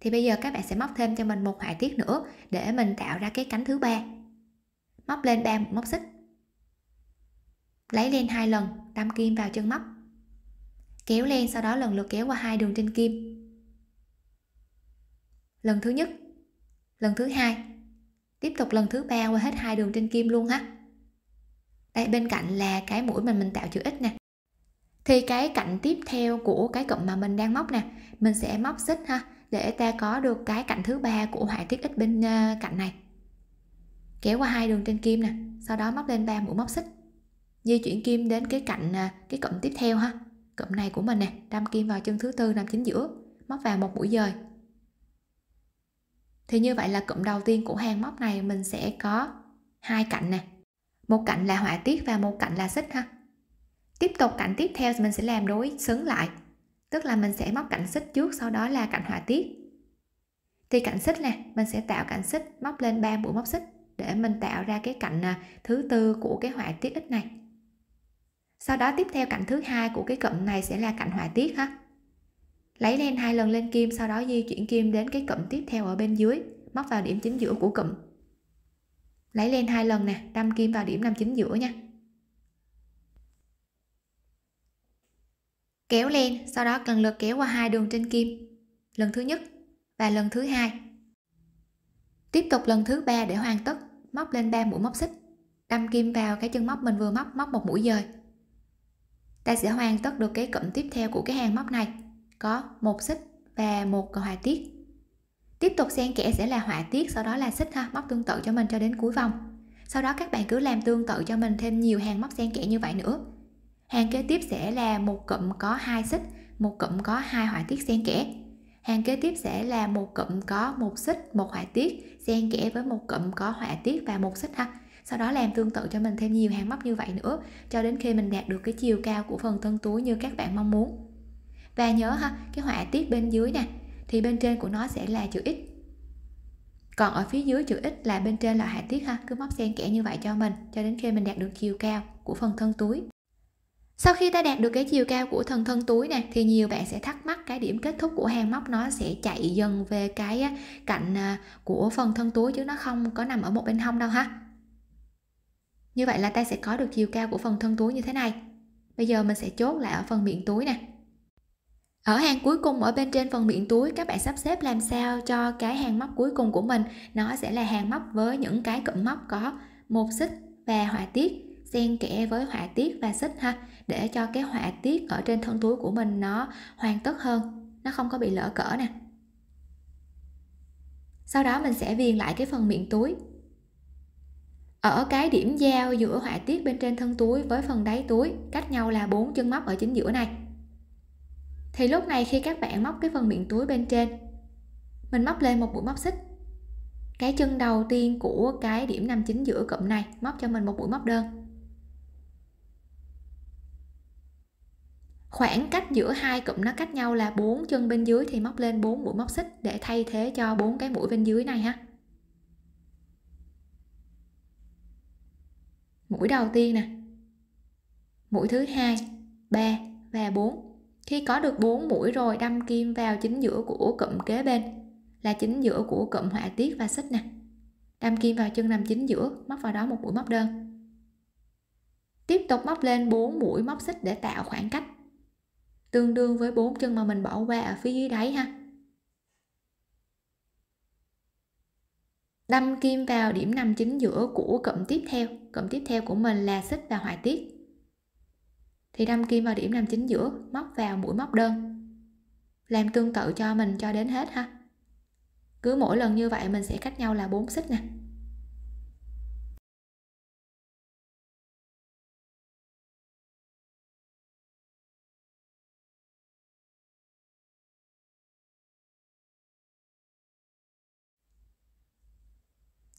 [SPEAKER 1] thì bây giờ các bạn sẽ móc thêm cho mình một họa tiết nữa để mình tạo ra cái cánh thứ ba móc lên ba móc xích lấy lên hai lần đâm kim vào chân móc kéo lên sau đó lần lượt kéo qua hai đường trên kim lần thứ nhất lần thứ hai tiếp tục lần thứ ba qua hết hai đường trên kim luôn ha đây bên cạnh là cái mũi mình mình tạo chữ x nè thì cái cạnh tiếp theo của cái cụm mà mình đang móc nè mình sẽ móc xích ha để ta có được cái cạnh thứ ba của họa tiết x bên à, cạnh này kéo qua hai đường trên kim nè sau đó móc lên ba mũi móc xích di chuyển kim đến cái cạnh à, cái cụm tiếp theo ha cụm này của mình nè đâm kim vào chân thứ tư nằm chính giữa móc vào một mũi dời thì như vậy là cụm đầu tiên của hàng móc này mình sẽ có hai cạnh nè một cạnh là họa tiết và một cạnh là xích ha tiếp tục cạnh tiếp theo mình sẽ làm đối xứng lại tức là mình sẽ móc cạnh xích trước sau đó là cạnh họa tiết thì cạnh xích nè mình sẽ tạo cạnh xích móc lên ba mũi móc xích để mình tạo ra cái cạnh à, thứ tư của cái họa tiết x này sau đó tiếp theo cạnh thứ hai của cái cụm này sẽ là cạnh họa tiết ha lấy lên hai lần lên kim sau đó di chuyển kim đến cái cụm tiếp theo ở bên dưới móc vào điểm chính giữa của cụm lấy lên hai lần nè đâm kim vào điểm nằm chính giữa nha kéo lên sau đó cần lượt kéo qua hai đường trên kim lần thứ nhất và lần thứ hai tiếp tục lần thứ ba để hoàn tất móc lên ba mũi móc xích đâm kim vào cái chân móc mình vừa móc móc một mũi dời ta sẽ hoàn tất được cái cụm tiếp theo của cái hàng móc này có một xích và một họa tiết tiếp tục xen kẽ sẽ là họa tiết sau đó là xích ha móc tương tự cho mình cho đến cuối vòng sau đó các bạn cứ làm tương tự cho mình thêm nhiều hàng móc xen kẽ như vậy nữa hàng kế tiếp sẽ là một cụm có hai xích một cụm có hai họa tiết xen kẽ hàng kế tiếp sẽ là một cụm có một xích một họa tiết xen kẽ với một cụm có họa tiết và một xích ha sau đó làm tương tự cho mình thêm nhiều hàng móc như vậy nữa cho đến khi mình đạt được cái chiều cao của phần thân túi như các bạn mong muốn và nhớ ha cái họa tiết bên dưới nè thì bên trên của nó sẽ là chữ x còn ở phía dưới chữ x là bên trên là họa tiết ha cứ móc xen kẽ như vậy cho mình cho đến khi mình đạt được chiều cao của phần thân túi sau khi ta đạt được cái chiều cao của thần thân túi nè thì nhiều bạn sẽ thắc mắc cái điểm kết thúc của hàng móc nó sẽ chạy dần về cái à, cạnh à, của phần thân túi chứ nó không có nằm ở một bên hông đâu ha như vậy là ta sẽ có được chiều cao của phần thân túi như thế này bây giờ mình sẽ chốt lại ở phần miệng túi nè ở hàng cuối cùng ở bên trên phần miệng túi các bạn sắp xếp làm sao cho cái hàng móc cuối cùng của mình nó sẽ là hàng móc với những cái cụm móc có một xích và họa tiết xen kẽ với họa tiết và xích ha để cho cái họa tiết ở trên thân túi của mình nó hoàn tất hơn nó không có bị lỡ cỡ nè sau đó mình sẽ viền lại cái phần miệng túi ở cái điểm giao giữa họa tiết bên trên thân túi với phần đáy túi cách nhau là bốn chân móc ở chính giữa này thì lúc này khi các bạn móc cái phần miệng túi bên trên mình móc lên một mũi móc xích cái chân đầu tiên của cái điểm nằm chính giữa cụm này móc cho mình một mũi móc đơn khoảng cách giữa hai cụm nó cách nhau là bốn chân bên dưới thì móc lên bốn mũi móc xích để thay thế cho bốn cái mũi bên dưới này ha mũi đầu tiên nè mũi thứ hai ba và bốn. khi có được bốn mũi rồi đâm kim vào chính giữa của cụm kế bên là chính giữa của cụm họa tiết và xích nè đâm kim vào chân nằm chính giữa móc vào đó một mũi móc đơn tiếp tục móc lên bốn mũi móc xích để tạo khoảng cách tương đương với bốn chân mà mình bỏ qua ở phía dưới đáy ha đâm kim vào điểm nằm chính giữa của cụm tiếp theo cụm tiếp theo của mình là xích và họa tiết thì đâm kim vào điểm nằm chính giữa móc vào mũi móc đơn làm tương tự cho mình cho đến hết
[SPEAKER 2] ha cứ mỗi lần như vậy mình sẽ cách nhau là 4 xích nè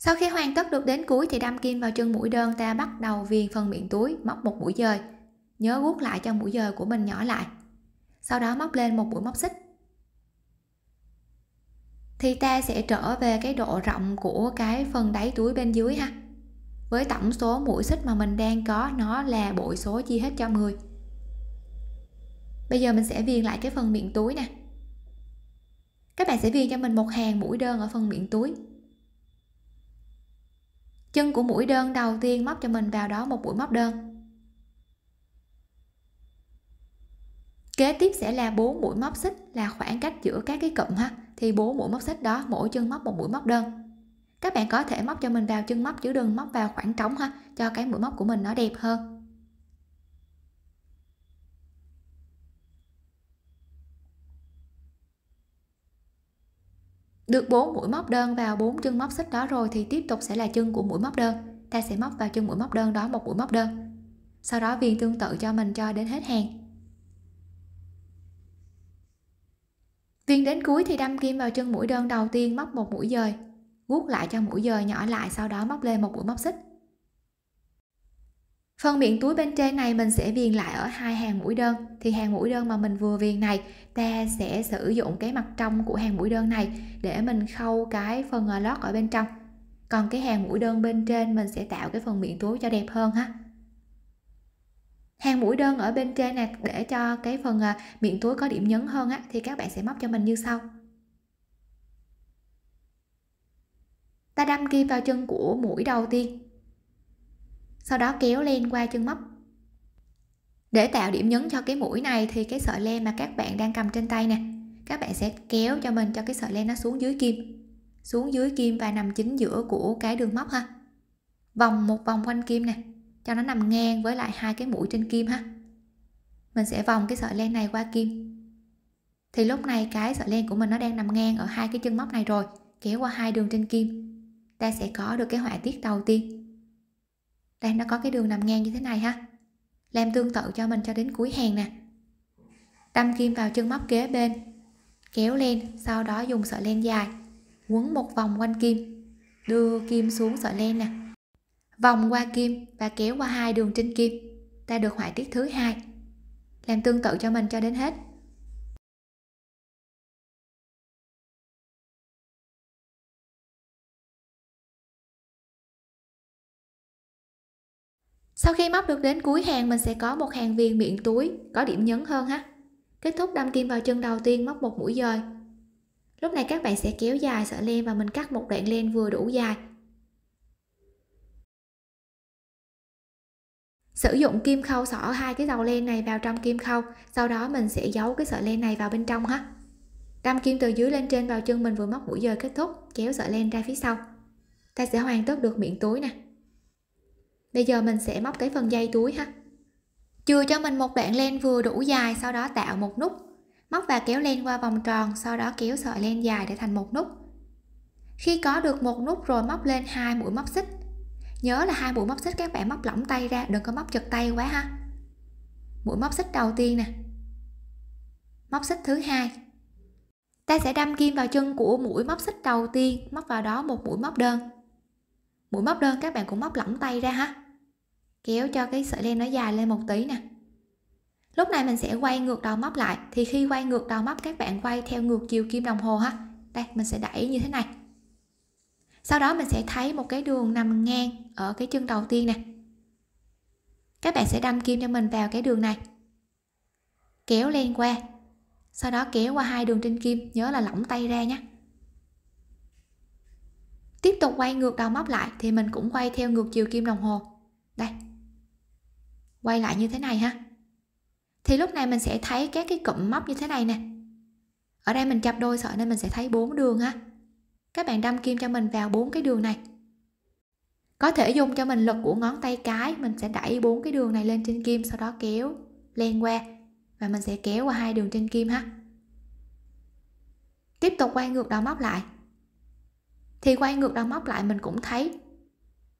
[SPEAKER 2] sau khi hoàn tất được đến
[SPEAKER 1] cuối thì đâm kim vào chân mũi đơn ta bắt đầu viền phần miệng túi móc một mũi dời nhớ guốc lại cho mũi dời của mình nhỏ lại sau đó móc lên một mũi móc xích thì ta sẽ trở về cái độ rộng của cái phần đáy túi bên dưới ha với tổng số mũi xích mà mình đang có nó là bội số chia hết cho 10 bây giờ mình sẽ viền lại cái phần miệng túi nè các bạn sẽ viền cho mình một hàng mũi đơn ở phần miệng túi chân của mũi đơn đầu tiên móc cho mình vào đó một mũi móc đơn kế tiếp sẽ là bốn mũi móc xích là khoảng cách giữa các cái cụm ha thì bốn mũi móc xích đó mỗi chân móc một mũi móc đơn các bạn có thể móc cho mình vào chân móc chứ đừng móc vào khoảng trống ha cho cái mũi móc của mình nó đẹp hơn được bốn mũi móc đơn vào bốn chân móc xích đó rồi thì tiếp tục sẽ là chân của mũi móc đơn ta sẽ móc vào chân mũi móc đơn đó một mũi móc đơn sau đó viên tương tự cho mình cho đến hết hàng viên đến cuối thì đâm kim vào chân mũi đơn đầu tiên móc một mũi dời guốc lại cho mũi dời nhỏ lại sau đó móc lên một mũi móc xích Phần miệng túi bên trên này mình sẽ viền lại ở hai hàng mũi đơn thì hàng mũi đơn mà mình vừa viền này ta sẽ sử dụng cái mặt trong của hàng mũi đơn này để mình khâu cái phần à, lót ở bên trong còn cái hàng mũi đơn bên trên mình sẽ tạo cái phần miệng túi cho đẹp hơn ha hàng mũi đơn ở bên trên này để cho cái phần à, miệng túi có điểm nhấn hơn á thì các bạn sẽ móc cho mình như sau ta đâm kim vào chân của mũi đầu tiên sau đó kéo len qua chân móc để tạo điểm nhấn cho cái mũi này thì cái sợi len mà các bạn đang cầm trên tay nè các bạn sẽ kéo cho mình cho cái sợi len nó xuống dưới kim xuống dưới kim và nằm chính giữa của cái đường móc ha vòng một vòng quanh kim nè cho nó nằm ngang với lại hai cái mũi trên kim ha mình sẽ vòng cái sợi len này qua kim thì lúc này cái sợi len của mình nó đang nằm ngang ở hai cái chân móc này rồi kéo qua hai đường trên kim ta sẽ có được cái họa tiết đầu tiên đây nó có cái đường nằm ngang như thế này ha làm tương tự cho mình cho đến cuối hàng nè đâm kim vào chân móc kế bên kéo lên sau đó dùng sợi len dài quấn một vòng quanh kim đưa kim xuống sợi len nè vòng qua kim và kéo qua hai đường trên kim ta được họa tiết thứ hai
[SPEAKER 2] làm tương tự cho mình cho đến hết sau khi móc được đến cuối hàng mình sẽ có một hàng viền miệng
[SPEAKER 1] túi có điểm nhấn hơn ha kết thúc đâm kim vào chân đầu tiên móc một mũi dời lúc này các bạn sẽ kéo dài sợi len và mình cắt một đoạn len vừa đủ dài sử dụng kim khâu xỏ hai cái đầu len này vào trong kim khâu sau đó mình sẽ giấu cái sợi len này vào bên trong ha đâm kim từ dưới lên trên vào chân mình vừa móc mũi dời kết thúc kéo sợi len ra phía sau ta sẽ hoàn tất được miệng túi nè bây giờ mình sẽ móc cái phần dây túi ha chừa cho mình một đoạn len vừa đủ dài sau đó tạo một nút móc và kéo len qua vòng tròn sau đó kéo sợi len dài để thành một nút khi có được một nút rồi móc lên hai mũi móc xích nhớ là hai mũi móc xích các bạn móc lỏng tay ra đừng có móc chật tay quá ha mũi móc xích đầu tiên nè móc xích thứ hai ta sẽ đâm kim vào chân của mũi móc xích đầu tiên móc vào đó một mũi móc đơn mũi móc đơn các bạn cũng móc lỏng tay ra ha kéo cho cái sợi len nó dài lên một tí nè lúc này mình sẽ quay ngược đầu móc lại thì khi quay ngược đầu móc các bạn quay theo ngược chiều kim đồng hồ ha đây mình sẽ đẩy như thế này sau đó mình sẽ thấy một cái đường nằm ngang ở cái chân đầu tiên nè các bạn sẽ đâm kim cho mình vào cái đường này kéo lên qua sau đó kéo qua hai đường trên kim nhớ là lỏng tay ra nhé tiếp tục quay ngược đầu móc lại thì mình cũng quay theo ngược chiều kim đồng hồ đây quay lại như thế này ha thì lúc này mình sẽ thấy các cái cụm móc như thế này nè ở đây mình chập đôi sợi nên mình sẽ thấy bốn đường ha các bạn đâm kim cho mình vào bốn cái đường này có thể dùng cho mình lực của ngón tay cái mình sẽ đẩy bốn cái đường này lên trên kim sau đó kéo len qua và mình sẽ kéo qua hai đường trên kim ha tiếp tục quay ngược đầu móc lại thì quay ngược đầu móc lại mình cũng thấy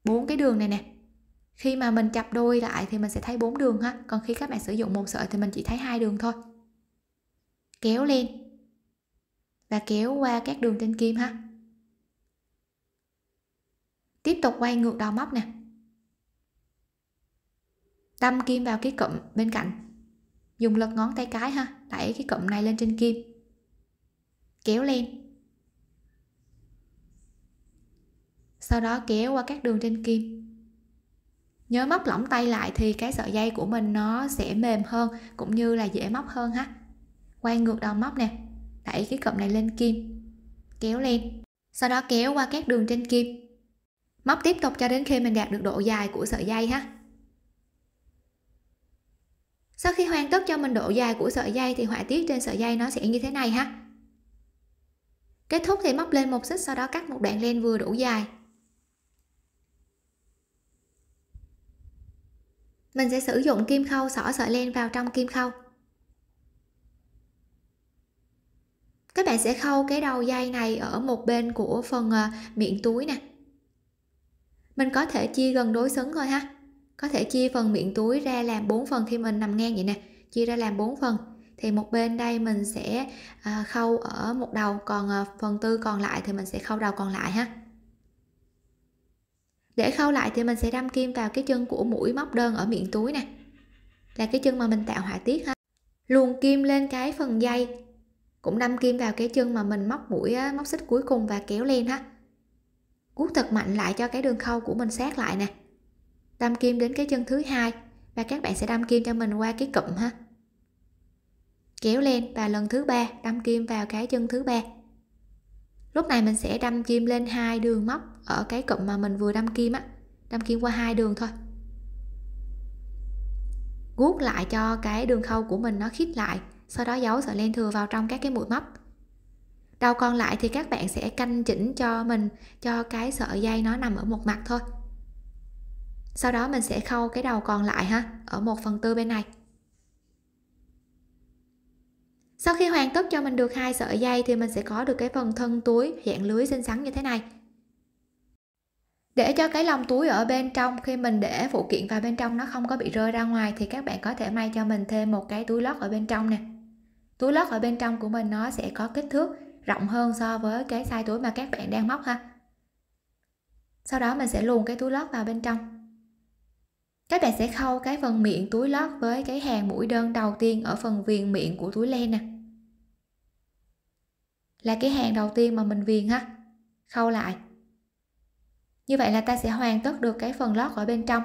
[SPEAKER 1] bốn cái đường này nè khi mà mình chập đôi lại thì mình sẽ thấy bốn đường ha còn khi các bạn sử dụng một sợi thì mình chỉ thấy hai đường thôi kéo lên và kéo qua các đường trên kim ha tiếp tục quay ngược đầu móc nè đâm kim vào cái cụm bên cạnh dùng lực ngón tay cái ha đẩy cái cụm này lên trên kim kéo lên sau đó kéo qua các đường trên kim nhớ móc lỏng tay lại thì cái sợi dây của mình nó sẽ mềm hơn cũng như là dễ móc hơn ha quay ngược đầu móc nè đẩy cái cụm này lên kim kéo lên sau đó kéo qua các đường trên kim móc tiếp tục cho đến khi mình đạt được độ dài của sợi dây ha sau khi hoàn tất cho mình độ dài của sợi dây thì họa tiết trên sợi dây nó sẽ như thế này ha kết thúc thì móc lên một xích sau đó cắt một đoạn len vừa đủ dài mình sẽ sử dụng kim khâu xỏ sợi len vào trong kim khâu các bạn sẽ khâu cái đầu dây này ở một bên của phần à, miệng túi nè mình có thể chia gần đối xứng thôi ha có thể chia phần miệng túi ra làm 4 phần khi mình nằm ngang vậy nè chia ra làm 4 phần thì một bên đây mình sẽ à, khâu ở một đầu còn à, phần tư còn lại thì mình sẽ khâu đầu còn lại ha để khâu lại thì mình sẽ đâm kim vào cái chân của mũi móc đơn ở miệng túi nè là cái chân mà mình tạo họa tiết ha luồn kim lên cái phần dây cũng đâm kim vào cái chân mà mình móc mũi móc xích cuối cùng và kéo lên ha cuốc thật mạnh lại cho cái đường khâu của mình sát lại nè đâm kim đến cái chân thứ hai và các bạn sẽ đâm kim cho mình qua cái cụm ha kéo lên và lần thứ ba đâm kim vào cái chân thứ ba lúc này mình sẽ đâm kim lên hai đường móc ở cái cụm mà mình vừa đâm kim á đâm kim qua hai đường thôi guốc lại cho cái đường khâu của mình nó khít lại sau đó giấu sợi len thừa vào trong các cái mũi móc đầu còn lại thì các bạn sẽ canh chỉnh cho mình cho cái sợi dây nó nằm ở một mặt thôi sau đó mình sẽ khâu cái đầu còn lại ha ở một phần tư bên này sau khi hoàn tất cho mình được hai sợi dây thì mình sẽ có được cái phần thân túi dạng lưới xinh xắn như thế này để cho cái lòng túi ở bên trong khi mình để phụ kiện vào bên trong nó không có bị rơi ra ngoài thì các bạn có thể may cho mình thêm một cái túi lót ở bên trong nè túi lót ở bên trong của mình nó sẽ có kích thước rộng hơn so với cái size túi mà các bạn đang móc ha sau đó mình sẽ luồn cái túi lót vào bên trong các bạn sẽ khâu cái phần miệng túi lót với cái hàng mũi đơn đầu tiên ở phần viền miệng của túi len nè là cái hàng đầu tiên mà mình viền ha khâu lại như vậy là ta sẽ hoàn tất được cái phần lót ở bên trong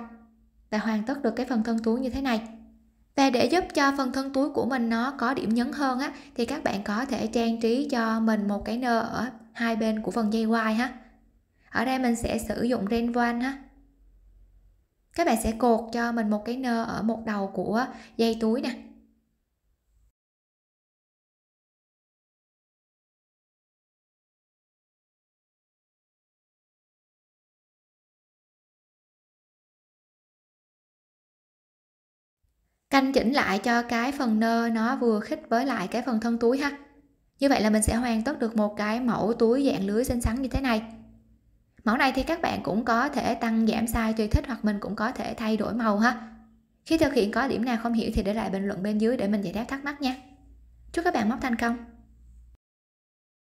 [SPEAKER 1] ta hoàn tất được cái phần thân túi như thế này và để giúp cho phần thân túi của mình nó có điểm nhấn hơn á thì các bạn có thể trang trí cho mình một cái nơ ở hai bên của phần dây quai ha ở đây mình sẽ sử dụng ren van ha
[SPEAKER 2] các bạn sẽ cột cho mình một cái nơ ở một đầu của dây túi nè canh chỉnh lại cho
[SPEAKER 1] cái phần nơ nó vừa khít với lại cái phần thân túi ha như vậy là mình sẽ hoàn tất được một cái mẫu túi dạng lưới xinh xắn như thế này mẫu này thì các bạn cũng có thể tăng giảm size tùy thích hoặc mình cũng có thể thay đổi màu ha khi thực hiện có điểm nào không hiểu thì để lại bình luận bên dưới để mình giải đáp thắc mắc nha chúc các bạn móc thành công